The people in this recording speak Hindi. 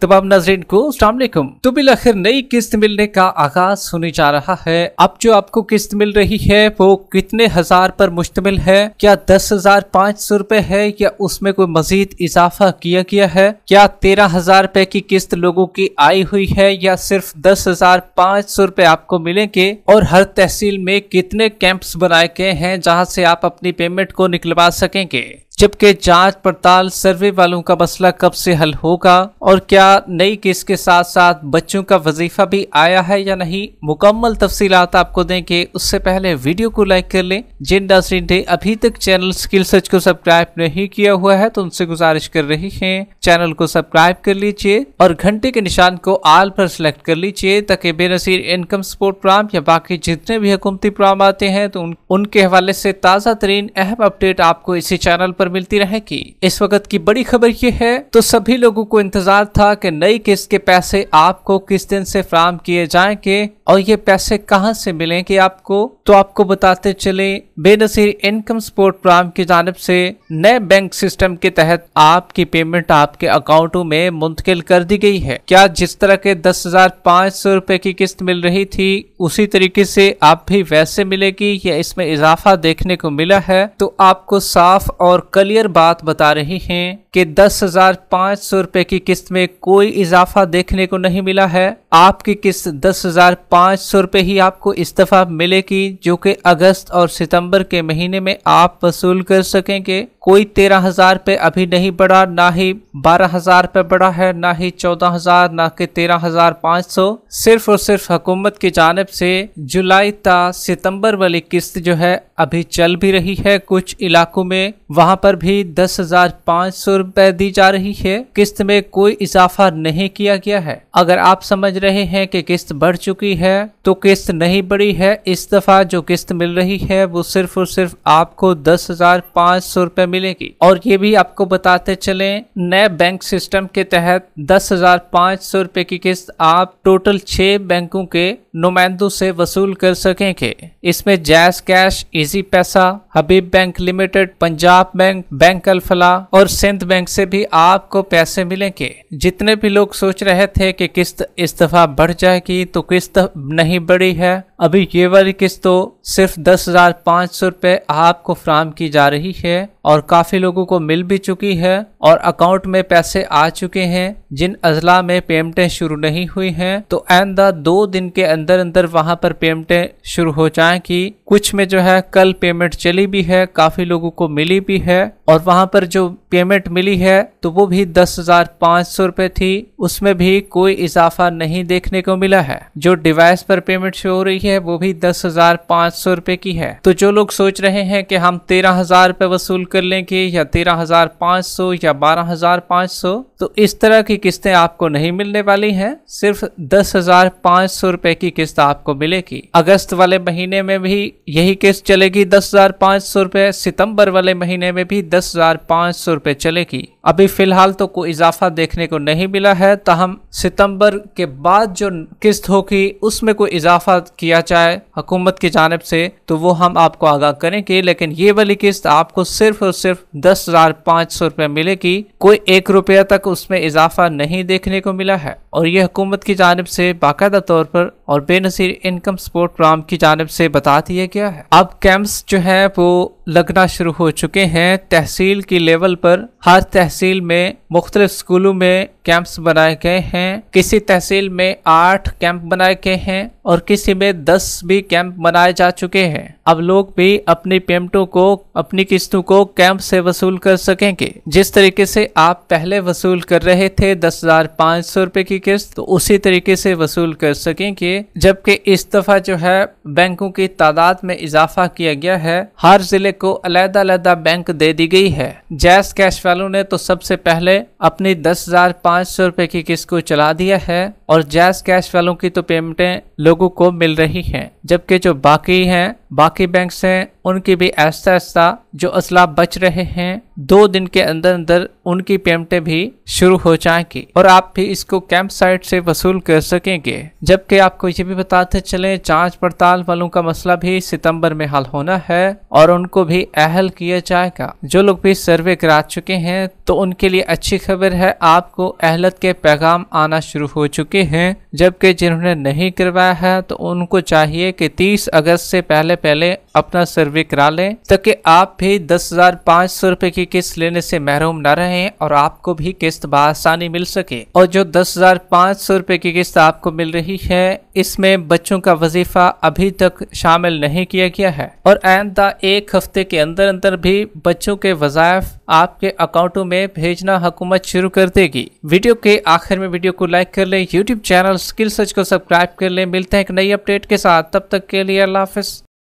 तमाम नजरन को सलामकुम तो बिल आखिर नई किस्त मिलने का आगाज होने जा रहा है अब जो आपको किस्त मिल रही है वो कितने हजार पर मुश्तमिल है क्या दस हजार पाँच सौ रूपए है या उसमें कोई मजीद इजाफा किया गया है क्या तेरह हजार रूपए की किस्त लोगों की आई हुई है या सिर्फ दस हजार पाँच सौ रूपए आपको मिलेंगे और हर तहसील में कितने कैंप्स बनाए गए हैं जहाँ से आप अपनी पेमेंट को निकलवा सकेंगे जबकि जांच पड़ताल सर्वे वालों का मसला कब से हल होगा और क्या नई केस के साथ साथ बच्चों का वजीफा भी आया है या नहीं मुकम्मल तफसी आपको देंगे उससे पहले वीडियो को लाइक कर लें जिन नाजरीन ने अभी तक चैनल स्किल सर्च को सब्सक्राइब नहीं किया हुआ है तो उनसे गुजारिश कर रही है चैनल को सब्सक्राइब कर लीजिए और घंटे के निशान को आल पर सिलेक्ट कर लीजिए ताकि बेनसीर इनकम सपोर्ट प्रोग्राम या बाकी जितने भी हुकूमती प्रोग्राम आते हैं तो उनके हवाले से ताज़ा तरीन अहम अपडेट आपको इसी चैनल पर पर मिलती रहेगी इस वक्त की बड़ी खबर ये है तो सभी लोगों को इंतजार था कि नई किस्त के पैसे आपको किस दिन से फ्राम किए जाएंगे और ये पैसे कहाँ से मिलेंगे आपको तो आपको बताते चले बेनसीर इनकम सपोर्ट प्रोग्राम की जानब से नए बैंक सिस्टम के तहत आपकी पेमेंट आपके अकाउंटों में मुंतकिल कर दी गई है क्या जिस तरह के दस हजार पाँच सौ रुपए की किस्त मिल रही थी उसी तरीके से आप भी वैसे मिलेगी या इसमें इजाफा देखने को मिला है तो आपको साफ और क्लियर बात बता रही हैं कि दस हजार पाँच सौ रुपए की किस्त में कोई इजाफा देखने को नहीं मिला है आपकी किस्त दस हजार पाँच सौ रुपए ही आपको इस्तीफा मिलेगी जो कि अगस्त और सितंबर के महीने में आप वसूल कर सकेंगे कोई तेरह हज़ार पे अभी नहीं बढ़ा ना ही बारह हज़ार पे बढ़ा है ना ही चौदह हज़ार ना कि तेरह हज़ार पाँच सौ सिर्फ और सिर्फ हुकूमत की जानब से जुलाई ता सितंबर वाली किस्त जो है अभी चल भी रही है कुछ इलाकों में वहाँ पर भी दस हज़ार पाँच सौ रुपये दी जा रही है किस्त में कोई इजाफा नहीं किया गया है अगर आप समझ रहे हैं कि किस्त बढ़ चुकी है तो किस्त नहीं बढ़ी है इस दफ़ा जो किस्त मिल रही है वो सिर्फ और सिर्फ आपको दस हज़ार पाँच सौ रुपये मिलेगी और ये भी आपको बताते चले नए बैंक सिस्टम के तहत दस हजार पाँच सौ रूपए की किस्त आप टोटल छह बैंकों के नुमाइंदों से वसूल कर सकेंगे इसमें जैस JazzCash Easypaisa Habib Bank Limited Punjab Bank Bank Alfalah और सिंध बैंक से भी आपको पैसे मिलेंगे जितने भी लोग सोच रहे थे कि किस्त इस दफा बढ़ जाएगी तो किस्त नहीं बढ़ी है अभी ये वाली किस्त तो सिर्फ दस हजार पाँच सौ रूपए आपको फ्राहम की जा रही है और काफ़ी लोगों को मिल भी चुकी है और अकाउंट में पैसे आ चुके हैं जिन अजला में पेमेंटें शुरू नहीं हुई हैं तो आंदा दो दिन के अंदर अंदर वहाँ पर पेमेंटें शुरू हो जाएंगी कुछ में जो है कल पेमेंट चली भी है काफ़ी लोगों को मिली भी है और वहाँ पर जो पेमेंट मिली है तो वो भी दस हजार पाँच सौ रुपये थी उसमें भी कोई इजाफा नहीं देखने को मिला है जो डिवाइस पर पेमेंट शो हो रही है वो भी दस हजार पाँच सौ रुपये की है तो जो लोग सोच रहे हैं कि हम तेरह हजार रुपये वसूल कर लेंगे या तेरह हजार पाँच सौ या बारह हजार पाँच सौ तो इस तरह की किस्तें आपको नहीं मिलने वाली हैं सिर्फ दस हजार पाँच सौ रुपये की किस्त आपको मिलेगी अगस्त वाले महीने में भी यही किस्त चलेगी दस हजार पाँच सौ रुपये सितम्बर वाले महीने में भी दस हजार पाँच सौ रुपये पे चलेगी अभी फिलहाल तो कोई इजाफा देखने को नहीं मिला है तहम सितंबर के बाद जो किस्त होगी उसमें कोई इजाफा किया जाए हुकूमत की जानब से तो वो हम आपको आगाह करेंगे लेकिन ये वाली किस्त आपको सिर्फ और सिर्फ दस हजार पाँच सौ रुपये मिलेगी कोई एक रुपया तक उसमें इजाफा नहीं देखने को मिला है और ये हुकूमत की जानब से बाकायदा तौर पर और बेनसीर इनकम सपोर्ट प्रोग्राम की जानब से बता दिया गया है अब कैंप्स जो है वो लगना शुरू हो चुके हैं तहसील की लेवल पर हर तहसील में मुख्तलिफ स्कूलों में कैंप्स बनाए गए हैं किसी तहसील में आठ कैंप बनाए गए हैं और किसी में दस भी कैंप बनाए जा चुके हैं अब लोग भी अपनी पेमेंटों को अपनी किस्तों को कैंप से वसूल कर सकेंगे जिस तरीके से आप पहले वसूल कर रहे थे दस हजार पाँच सौ रूपए की किस्त तो उसी तरीके से वसूल कर सकेंगे जबकि इस दफा जो है बैंकों की तादाद में इजाफा किया गया है हर जिले को अलहदा अलहदा बैंक दे दी गई है जैस कैश वालों ने तो सबसे पहले अपनी दस हजार पाँच सौ रूपए की किस्त को चला दिया है और जैस कैश वालों की तो पेमेंटें लोग लोगों को मिल रही है जबकि जो बाकी हैं बाकी बैंक्स हैं उनकी भी ऐसा ऐसा जो असला बच रहे हैं दो दिन के अंदर अंदर उनकी पेमेंटें भी शुरू हो जाएंगी और आप भी इसको कैंप साइट से वसूल कर सकेंगे जबकि आपको ये भी बताते चले जांच पड़ताल वालों का मसला भी सितंबर में हल होना है और उनको भी अहल किया जाएगा जो लोग भी सर्वे करा चुके हैं तो उनके लिए अच्छी खबर है आपको अहलत के पैगाम आना शुरू हो चुके हैं जबकि जिन्होंने नहीं करवाया है तो उनको चाहिए कि तीस अगस्त से पहले पहले अपना सर्वे करा लें ताकि आप भी दस हजार सौ की किस्त लेने से महरूम न रहें और आपको भी किस्त बसानी मिल सके और जो दस हजार पाँच सौ रुपये की किस्त आपको मिल रही है इसमें बच्चों का वजीफा अभी तक शामिल नहीं किया गया है और आइंदा एक हफ्ते के अंदर अंदर भी बच्चों के वजायफ आपके अकाउंटों में भेजना हुकूमत शुरू कर देगी वीडियो के आखिर में वीडियो को लाइक कर लें यूट्यूब चैनल स्किल सच को सब्सक्राइब कर लें मिलते हैं एक नई अपडेट के साथ तब तक के लिए अल्लाह हाफिज़